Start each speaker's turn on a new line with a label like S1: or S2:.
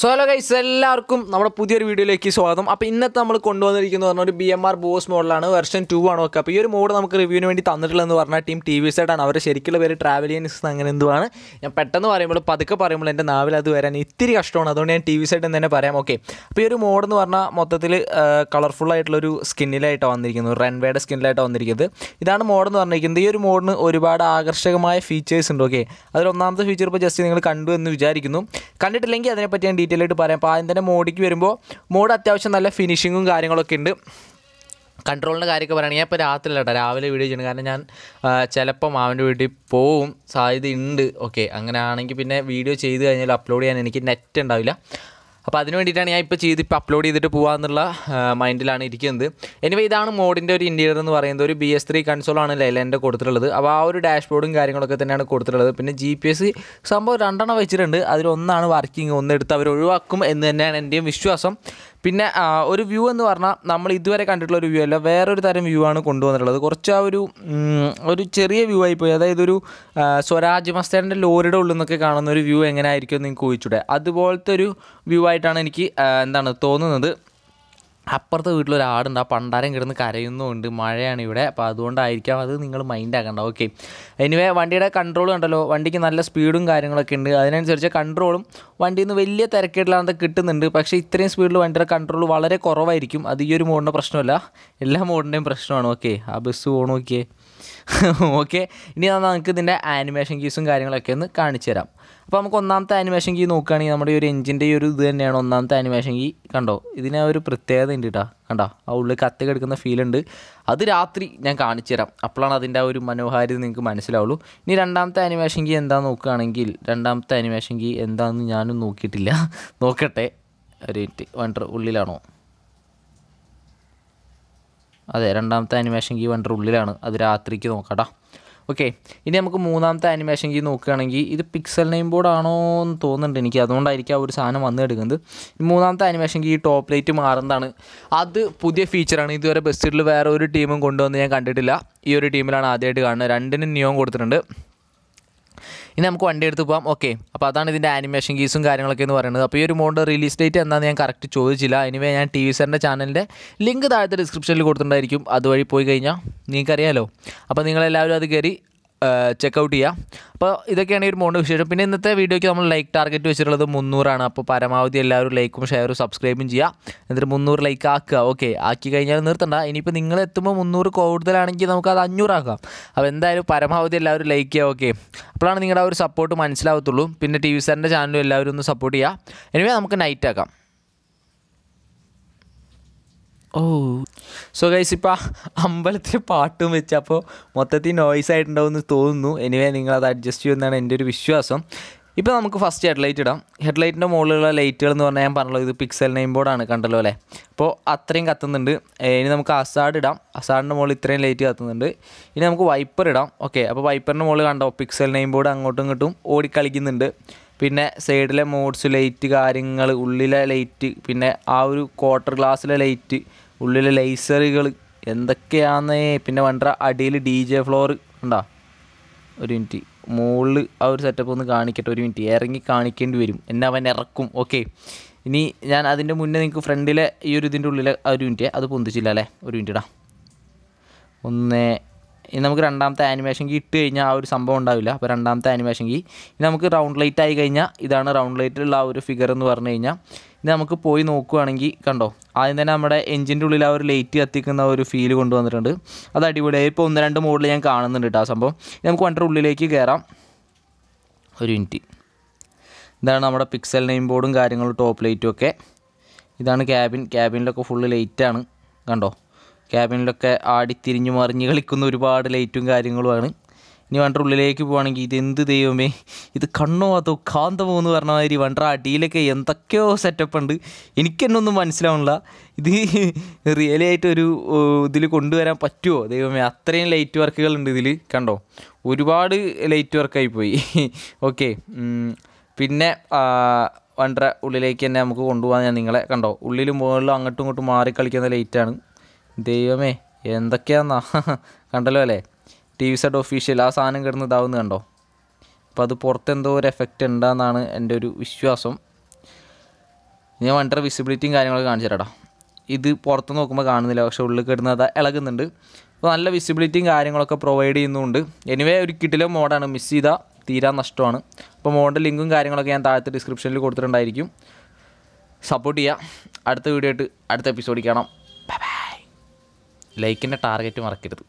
S1: so hello guys എല്ലാവർക്കും നമ്മുടെ പുതിയൊരു വീഡിയോയിലേക്ക് സ്വാഗതം അപ്പോൾ ഇന്നത്തെ നമ്മൾ കൊണ്ടുവന്നിരിക്കുന്നത് പറഞ്ഞാൽ ഒരു ബി എം ആർ ബോസ് മോഡലാണ് വെർഷൻ ടു ആണ് ഒക്കെ അപ്പോൾ ഈ ഒരു മോഡ് നമുക്ക് റിവ്യൂവിന് വേണ്ടി തന്നിട്ടുള്ളതെന്ന് പറഞ്ഞാൽ ടീം ടി വി സൈഡാണ് അവർ ശരിക്കുള്ള പേര് ട്രാവലിയൻസ് അങ്ങനെ എന്തുവാണ് ഞാൻ പെട്ടെന്ന് പറയുമ്പോൾ പതുക്കെ പറയുമ്പോൾ എൻ്റെ നാവിൽ അത് വരാൻ ഇത്തിരി കഷ്ടമാണ് അതുകൊണ്ട് ഞാൻ ടി വി സൈഡ് എന്ന് തന്നെ പറയാം ഓക്കെ അപ്പോൾ ഈ ഒരു മോഡ് എന്ന് പറഞ്ഞാൽ മൊത്തത്തിൽ ഒരു സ്കിന്നിലായിട്ടാണ് വന്നിരിക്കുന്നത് റൺവേയുടെ സ്കിന്നിലായിട്ടാണ് വന്നിരിക്കുന്നത് ഇതാണ് മോഡ് എന്ന് പറഞ്ഞിരിക്കുന്നത് ഈ ഒരു മോഡിന് ഒരുപാട് ആകർഷകമായ ഫീച്ചേഴ്സ് ഉണ്ട് ഓക്കെ അതിൽ ഒന്നാമത്തെ ഫീച്ചർ ഇപ്പോൾ ജസ്റ്റ് നിങ്ങൾ കണ്ടു എന്ന് വിചാരിക്കുന്നു കണ്ടിട്ടില്ലെങ്കിൽ അതിനെപ്പറ്റി ഞാൻ ഡീറ്റെയിൽ ആയിട്ട് പറയാം അപ്പോൾ ആദ്യം തന്നെ മോഡിക്ക് വരുമ്പോൾ മോഡ് അത്യാവശ്യം നല്ല ഫിനിഷിങ്ങും കാര്യങ്ങളൊക്കെ ഉണ്ട് കൺട്രോളിൻ്റെ കാര്യമൊക്കെ പറയുകയാണെങ്കിൽ ഞാൻ ഇപ്പോൾ രാത്രി കേട്ടോ രാവിലെ വീഡിയോ ചെയ്യണം കാരണം ഞാൻ ചിലപ്പം അവൻ്റെ വീട്ടിൽ പോവും സാധ്യത ഉണ്ട് ഓക്കെ അങ്ങനെ ആണെങ്കിൽ പിന്നെ വീഡിയോ ചെയ്ത് കഴിഞ്ഞാൽ അപ്ലോഡ് ചെയ്യാൻ എനിക്ക് നെറ്റ് ഉണ്ടാവില്ല അപ്പോൾ അതിന് വേണ്ടിയിട്ടാണ് ഞാൻ ഇപ്പോൾ ചെയ്ത് ഇപ്പോൾ അപ്ലോഡ് ചെയ്തിട്ട് പോകാമെന്നുള്ള മൈൻഡിലാണ് ഇരിക്കുന്നത് എനിവേ ഇതാണ് മോഡിൻ്റെ ഒരു ഇൻറ്റീരിയർ എന്ന് പറയുന്നത് ഒരു ബി എസ് ത്രീ കൺസോളാണ് ലൈലൻ്റെ കൊടുത്തിട്ടുള്ളത് അപ്പോൾ ആ ഒരു ഡാഷ്ബോർഡും കാര്യങ്ങളൊക്കെ തന്നെയാണ് കൊടുത്തിട്ടുള്ളത് പിന്നെ ജി പി എസ് സംഭവം രണ്ടെണ്ണം വെച്ചിട്ടുണ്ട് അതിലൊന്നാണ് വർക്കിംഗ് ഒന്നെടുത്ത് അവർ ഒഴിവാക്കും എന്ന് തന്നെയാണ് എൻ്റെയും വിശ്വാസം പിന്നെ ഒരു വ്യൂ എന്ന് പറഞ്ഞാൽ നമ്മൾ ഇതുവരെ കണ്ടിട്ടുള്ള ഒരു വ്യൂ അല്ല വേറൊരു തരം വ്യൂ ആണ് കൊണ്ടുവന്നിട്ടുള്ളത് കുറച്ച് ആ ഒരു ഒരു ചെറിയ വ്യൂ ആയിപ്പോയി അതായത് ഒരു സ്വരാജ് മസ്തേറിൻ്റെ ലോറിയുടെ ഉള്ളിൽ നിന്നൊക്കെ കാണുന്ന ഒരു വ്യൂ എങ്ങനെ ആയിരിക്കും നിങ്ങൾക്ക് ചോദിച്ചൂടെ അതുപോലത്തെ ഒരു വ്യൂ ആയിട്ടാണ് എനിക്ക് എന്താണ് തോന്നുന്നത് അപ്പുറത്തെ വീട്ടിലൊരാടുണ്ട് ആ പണ്ടാരം കിടന്ന് കരയുന്നുമുണ്ട് മഴയാണ് ഇവിടെ അപ്പോൾ അതുകൊണ്ടായിരിക്കാം അത് നിങ്ങൾ മൈൻഡ് ആക്കണ്ട ഓക്കെ എനിവേ വണ്ടിയുടെ കൺട്രോൾ കണ്ടല്ലോ വണ്ടിക്ക് നല്ല സ്പീഡും കാര്യങ്ങളൊക്കെ ഉണ്ട് അതിനനുസരിച്ച് കൺട്രോളും വണ്ടിയിൽ നിന്ന് വലിയ തിരക്കേടില്ലാതെ കിട്ടുന്നുണ്ട് പക്ഷേ ഇത്രയും സ്പീഡിൽ വണ്ടിയുടെ കൺട്രോൾ വളരെ കുറവായിരിക്കും അത് ഈ ഒരു മോഡിൻ്റെ പ്രശ്നമല്ല എല്ലാ മോഡിൻ്റെയും പ്രശ്നമാണ് ഓക്കെ ആ ബസ് പോകണം ഓക്കെ ഇനി നമ്മൾ നമുക്ക് ഇതിൻ്റെ ആനിമേഷൻ കീസും കാര്യങ്ങളൊക്കെ ഒന്ന് കാണിച്ചു തരാം അപ്പോൾ നമുക്ക് ഒന്നാമത്തെ ആനിമേഷൻ കീ നോക്കുകയാണെങ്കിൽ നമ്മുടെ ഒരു എഞ്ചിൻ്റെ ഒരു ഇത് തന്നെയാണ് ഒന്നാമത്തെ ആനിമേഷൻ കീ കണ്ടോ ഇതിനെ ഒരു പ്രത്യേകത ഉണ്ട് കേട്ടോ കണ്ടോ ആ ഉള്ളിൽ കത്തി കിടക്കുന്ന ഫീൽ ഉണ്ട് അത് രാത്രി ഞാൻ കാണിച്ചു തരാം അപ്പോഴാണ് അതിൻ്റെ ആ ഒരു മനോഹാരിത നിങ്ങൾക്ക് മനസ്സിലാവുള്ളൂ ഇനി രണ്ടാമത്തെ ആനിമേഷൻ കീ എന്താ നോക്കുകയാണെങ്കിൽ രണ്ടാമത്തെ ആനിമേഷൻ കീ എന്താണെന്ന് ഞാനും നോക്കിയിട്ടില്ല നോക്കട്ടെ ഒരു വണ്ടർ ഉള്ളിലാണോ അതെ രണ്ടാമത്തെ ആനിമേഷൻ കീ വണ്ടിയുടെ ഉള്ളിലാണ് അത് രാത്രിക്ക് നോക്കാട്ടാ ഓക്കെ ഇനി നമുക്ക് മൂന്നാമത്തെ ആനിമേഷൻ കീ നോക്കുകയാണെങ്കിൽ ഇത് പിക്സൽ നെയിം ബോർഡ് ആണോ എന്ന് തോന്നുന്നുണ്ട് എനിക്ക് അതുകൊണ്ടായിരിക്കും ആ ഒരു സാധനം വന്ന് എടുക്കുന്നത് മൂന്നാമത്തെ ആനിമേഷൻ കീ ടോപ്പ് ലൈറ്റ് മാറുന്നതാണ് അത് പുതിയ ഫീച്ചറാണ് ഇതുവരെ ബസ്റ്റിൽ വേറെ ഒരു ടീമും കൊണ്ടുവന്ന് ഞാൻ കണ്ടിട്ടില്ല ഈ ഒരു ടീമിലാണ് ആദ്യമായിട്ട് കാണുന്നത് രണ്ടിനും നിയോം കൊടുത്തിട്ടുണ്ട് ഇനി നമുക്ക് വണ്ടി എടുത്ത് പോകാം ഓക്കെ അപ്പോൾ അതാണ് ഇതിൻ്റെ ആനിമേഷൻ കീസും കാര്യങ്ങളൊക്കെ എന്ന് പറയുന്നത് അപ്പോൾ ഈ ഒരു മോണ്ട് റിലീസ് ഡേറ്റ് എന്താണെന്ന് ഞാൻ കറക്റ്റ് ചോദിച്ചില്ല എനിവേ ഞാൻ ടി വി സാറിൻ്റെ ചാനലിൻ്റെ ലിങ്ക് താഴത്തെ ഡിസ്ക്രിപ്ഷനിൽ കൊടുത്തിട്ടുണ്ടായിരിക്കും അതുവഴി പോയി കഴിഞ്ഞാൽ നിങ്ങൾക്കറിയാലോ അപ്പോൾ നിങ്ങളെല്ലാവരും അത് കയറി ചെക്കൗട്ട് ചെയ്യുക അപ്പോൾ ഇതൊക്കെയാണ് ഈ ഒരു മോണിൻ്റെ വിശേഷം പിന്നെ ഇന്നത്തെ വീഡിയോയ്ക്ക് നമ്മൾ ലൈക്ക് ടാർഗറ്റ് വെച്ചിട്ടുള്ളത് മുന്നൂറാണ് അപ്പോൾ പരമാവധി എല്ലാവരും ലൈക്കും ഷെയറും സബ്സ്ക്രൈബും ചെയ്യുക എന്നിട്ട് മുന്നൂറ് ലൈക്ക് ആക്കുക ഓക്കെ ആക്കി കഴിഞ്ഞാൽ നിർത്തണ്ട ഇനിയിപ്പോൾ നിങ്ങൾ എത്തുമ്പോൾ മുന്നൂറ് കൂടുതലാണെങ്കിൽ നമുക്കത് അഞ്ഞൂറാക്കാം അപ്പോൾ എന്തായാലും പരമാവധി എല്ലാവരും ലൈക്ക് ചെയ്യുക ഓക്കെ അപ്പോഴാണ് നിങ്ങളുടെ ആ ഒരു സപ്പോർട്ട് മനസ്സിലാവത്തുള്ളൂ പിന്നെ ടി വി സാറിൻ്റെ ചാനലും എല്ലാവരും ഒന്ന് സപ്പോർട്ട് ചെയ്യുക എനിവേ നമുക്ക് നൈറ്റ് ആക്കാം ഓ സോ ഗൈസ് ഇപ്പോൾ അമ്പലത്തിൽ പാട്ടും വെച്ചപ്പോൾ മൊത്തത്തിൽ നോയിസ് ആയിട്ടുണ്ടാവുമെന്ന് തോന്നുന്നു എനിവേ നിങ്ങളത് അഡ്ജസ്റ്റ് ചെയ്യുമെന്നാണ് എൻ്റെ ഒരു വിശ്വാസം ഇപ്പോൾ നമുക്ക് ഫസ്റ്റ് ഹെഡ്ലൈറ്റ് ഇടാം ഹെഡ്ലൈറ്റിൻ്റെ മുകളിലുള്ള ലൈറ്റുകൾ എന്ന് പറഞ്ഞാൽ ഞാൻ പറഞ്ഞത് ഇത് പിക്സൽ നെയിം ബോർഡാണ് കണ്ടല്ലോ അല്ലേ അപ്പോൾ അത്രയും കത്തുന്നുണ്ട് ഇനി നമുക്ക് അസാഡ് ഇടാം അസാഡിൻ്റെ മുകളിൽ ഇത്രയും ലൈറ്റ് കത്തുന്നുണ്ട് ഇനി നമുക്ക് വൈപ്പർ ഇടാം ഓക്കെ അപ്പോൾ വൈപ്പറിൻ്റെ മുകളിൽ കണ്ടോ പിക്സൽ നെയിം ബോർഡ് അങ്ങോട്ടും ഇങ്ങോട്ടും ഓടിക്കളിക്കുന്നുണ്ട് പിന്നെ സൈഡിലെ മോഡ്സ് ലൈറ്റ് കാര്യങ്ങൾ ഉള്ളിലെ ലൈറ്റ് പിന്നെ ആ ഒരു ക്വാർട്ടർ ഗ്ലാസ്സിലെ ലൈറ്റ് ഉള്ളിലെ ലൈസറുകൾ എന്തൊക്കെയാണെന്നേ പിന്നെ വണ്ടറ അടിയിൽ ഡി ജെ ഫ്ലോർ ഉണ്ടാ ഒരു മിനിറ്റ് മുകളിൽ ആ ഒരു സെറ്റപ്പ് ഒന്ന് കാണിക്കട്ടെ ഒരു മിനിറ്റ് ഇറങ്ങി കാണിക്കേണ്ടി വരും എന്നെ അവൻ ഇറക്കും ഓക്കെ ഇനി ഞാൻ അതിൻ്റെ മുന്നേ നിങ്ങൾക്ക് ഫ്രണ്ടിലെ ഈ ഒരു ഇതിൻ്റെ ഉള്ളിലെ ഒരു മിനിറ്റ് അത് പൊന്തിച്ചില്ല അല്ലേ ഒരു മിനിറ്റ് ഇടാം ഒന്ന് ഇനി നമുക്ക് രണ്ടാമത്തെ ആനിമേഷൻ കീ ഇട്ട് കഴിഞ്ഞാൽ ആ ഒരു സംഭവം ഉണ്ടാവില്ല അപ്പോൾ രണ്ടാമത്തെ ആനിമേഷൻ കി ഇനി നമുക്ക് റൗണ്ട് ലൈറ്റ് ആയി കഴിഞ്ഞാൽ ഇതാണ് റൗണ്ട് ലൈറ്റിലുള്ള ആ ഒരു ഫിഗർ എന്ന് പറഞ്ഞു കഴിഞ്ഞാൽ ഇനി നമുക്ക് പോയി നോക്കുകയാണെങ്കിൽ കണ്ടോ ആദ്യം തന്നെ നമ്മുടെ എഞ്ചിൻ്റെ ഉള്ളിൽ ആ ഒരു ലൈറ്റ് കത്തിക്കുന്ന ഒരു ഫീൽ കൊണ്ടുവന്നിട്ടുണ്ട് അത് അടിപൊളിയായി ഇപ്പോൾ ഒന്ന് രണ്ട് മോഡിൽ ഞാൻ കാണുന്നുണ്ട് കേട്ടോ ആ സംഭവം നമുക്ക് വണ്ടിയുടെ ഉള്ളിലേക്ക് കയറാം ഒരു മിനിറ്റ് ഇതാണ് നമ്മുടെ പിക്സൽ നെയിം ബോർഡും കാര്യങ്ങളും ടോപ്പ് ലൈറ്റും ഒക്കെ ഇതാണ് ക്യാബിൻ ക്യാബിനിലൊക്കെ ഫുള്ള് ലൈറ്റാണ് കണ്ടോ ക്യാബിനിലൊക്കെ ആടിത്തിരിഞ്ഞു മറിഞ്ഞ് കളിക്കുന്ന ഒരുപാട് ലൈറ്റും കാര്യങ്ങളുമാണ് ഇനി വണ്ടർ ഉള്ളിലേക്ക് പോവാണെങ്കിൽ ഇതെന്ത് ദൈവമേ ഇത് കണ്ണോ അതോ കാന്തമോ എന്ന് പറഞ്ഞ മാതിരി വണ്ടർ അടിയിലൊക്കെ എന്തൊക്കെയോ സെറ്റപ്പ് ഉണ്ട് എനിക്കെന്നെ ഒന്നും മനസ്സിലാവണില്ല ഇത് റിയലായിട്ടൊരു ഇതിൽ കൊണ്ടുവരാൻ പറ്റുമോ ദൈവമേ അത്രയും ലൈറ്റ് വർക്കുകൾ ഉണ്ട് ഇതിൽ കണ്ടോ ഒരുപാട് ലൈറ്റ് വർക്കായി പോയി ഓക്കെ പിന്നെ വണ്ടറ ഉള്ളിലേക്ക് തന്നെ നമുക്ക് കൊണ്ടുപോകാൻ ഞാൻ നിങ്ങളെ കണ്ടോ ഉള്ളിലും മുകളിലും അങ്ങോട്ടും ഇങ്ങോട്ടും മാറി കളിക്കുന്ന ലൈറ്റാണ് ദൈവമേ എന്തൊക്കെയാന്നാ കണ്ടല്ലോ അല്ലേ ടി വി സെഡ് ഒഫീഷ്യൽ ആ സാധനം കിടന്ന് ഇതാവുന്ന കണ്ടോ അപ്പോൾ അത് പുറത്തെന്തോ ഒരു എഫക്റ്റ് ഉണ്ടെന്നാണ് എൻ്റെ ഒരു വിശ്വാസം ഞാൻ വണ്ടർ വിസിബിലിറ്റിയും കാര്യങ്ങളൊക്കെ കാണിച്ചു തരാടാ ഇത് പുറത്ത് നോക്കുമ്പോൾ കാണുന്നില്ല പക്ഷെ ഉള്ളിൽ കിടന്ന് അത് ഇളകുന്നുണ്ട് അപ്പോൾ നല്ല വിസിബിലിറ്റിയും കാര്യങ്ങളൊക്കെ പ്രൊവൈഡ് ചെയ്യുന്നുണ്ട് എനിവേ ഒരു കിട്ടിലെ മോഡാണ് മിസ് ചെയ്താൽ തീരാ നഷ്ടമാണ് അപ്പോൾ മോഡിൻ്റെ ലിങ്കും കാര്യങ്ങളൊക്കെ ഞാൻ താഴത്തെ ഡിസ്ക്രിപ്ഷനിൽ കൊടുത്തിട്ടുണ്ടായിരിക്കും സപ്പോർട്ട് ചെയ്യുക അടുത്ത വീഡിയോ ആയിട്ട് അടുത്ത എപ്പിസോഡിൽ കാണാം ലൈക്കിൻ്റെ ടാർഗറ്റ് മറക്കരുത്